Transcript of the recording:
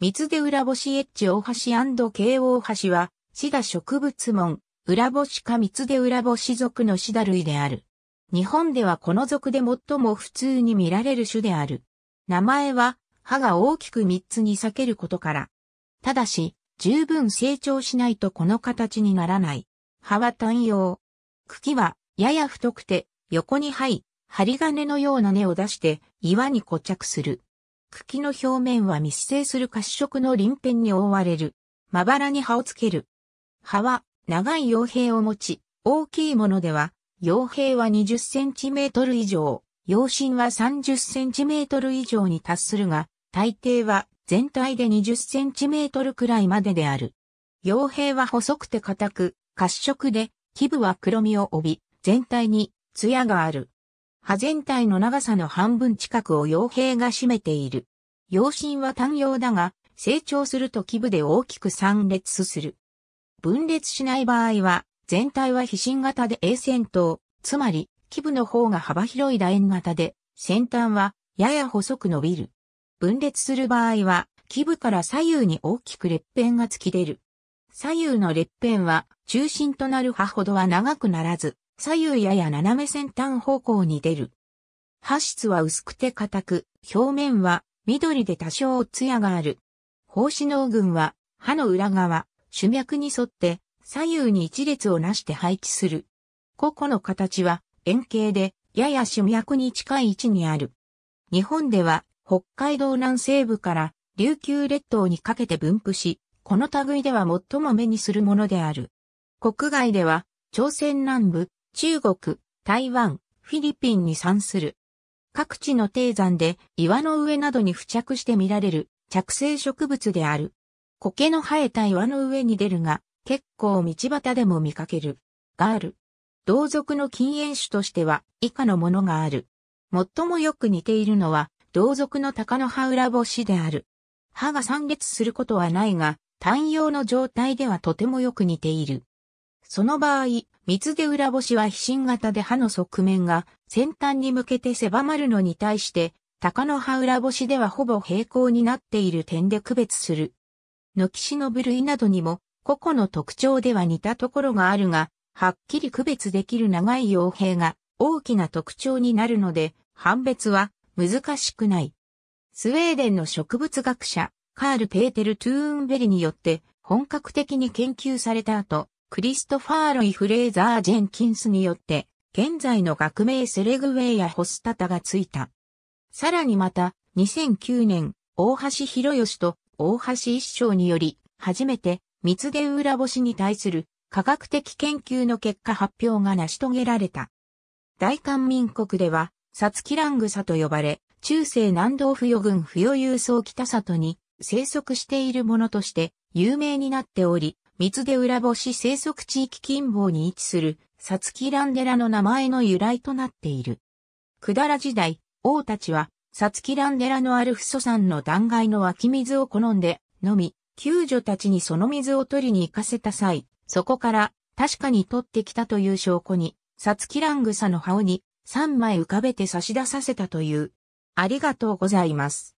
三で裏星エッジ大橋慶大橋は、シダ植物門、裏星か三で裏星属のシダ類である。日本ではこの属で最も普通に見られる種である。名前は、葉が大きく三つに裂けることから。ただし、十分成長しないとこの形にならない。葉は単葉。茎は、やや太くて、横に這い、針金のような根を出して、岩に固着する。茎の表面は密生する褐色の鱗片に覆われる。まばらに葉をつける。葉は長い傭兵を持ち、大きいものでは、傭兵は20センチメートル以上、陽身は30センチメートル以上に達するが、大抵は全体で20センチメートルくらいまでである。傭兵は細くて硬く、褐色で、基部は黒みを帯び、全体に艶がある。葉全体の長さの半分近くを傭兵が占めている。養親は単葉だが、成長すると基部で大きく散列する。分裂しない場合は、全体は非心型で A 線頭、つまり、基部の方が幅広い楕円型で、先端はやや細く伸びる。分裂する場合は、基部から左右に大きく裂片が突き出る。左右の裂片は中心となる歯ほどは長くならず、左右やや斜め先端方向に出る。葉質は薄くて硬く、表面は緑で多少艶がある。胞子脳群は歯の裏側、主脈に沿って左右に一列をなして配置する。個々の形は円形でやや主脈に近い位置にある。日本では北海道南西部から琉球列島にかけて分布し、この類では最も目にするものである。国外では朝鮮南部、中国、台湾、フィリピンに産する。各地の低山で岩の上などに付着して見られる着生植物である。苔の生えた岩の上に出るが、結構道端でも見かける。がある。同族の禁煙種としては以下のものがある。最もよく似ているのは、同族の鷹の葉裏干しである。歯が散裂することはないが、単葉の状態ではとてもよく似ている。その場合、水で裏干しは飛信型で歯の側面が先端に向けて狭まるのに対して、鷹の歯裏干しではほぼ平行になっている点で区別する。軒しの部類などにも個々の特徴では似たところがあるが、はっきり区別できる長い傭兵が大きな特徴になるので、判別は難しくない。スウェーデンの植物学者、カール・ペーテル・トゥーンベリによって本格的に研究された後、クリストファー・ロイ・フレーザー・ジェンキンスによって、現在の学名セレグウェイやホスタタがついた。さらにまた、2009年、大橋博義と大橋一生により、初めて、密つ毛裏星に対する科学的研究の結果発表が成し遂げられた。大韓民国では、サツキラングサと呼ばれ、中世南道不与軍不与郵送北里に生息しているものとして有名になっており、三出浦星生息地域近傍に位置する、サツキランデラの名前の由来となっている。百済時代、王たちは、サツキランデラのあるフ祖山の断崖の湧き水を好んで、飲み、救助たちにその水を取りに行かせた際、そこから確かに取ってきたという証拠に、サツキラングサの葉をに3枚浮かべて差し出させたという。ありがとうございます。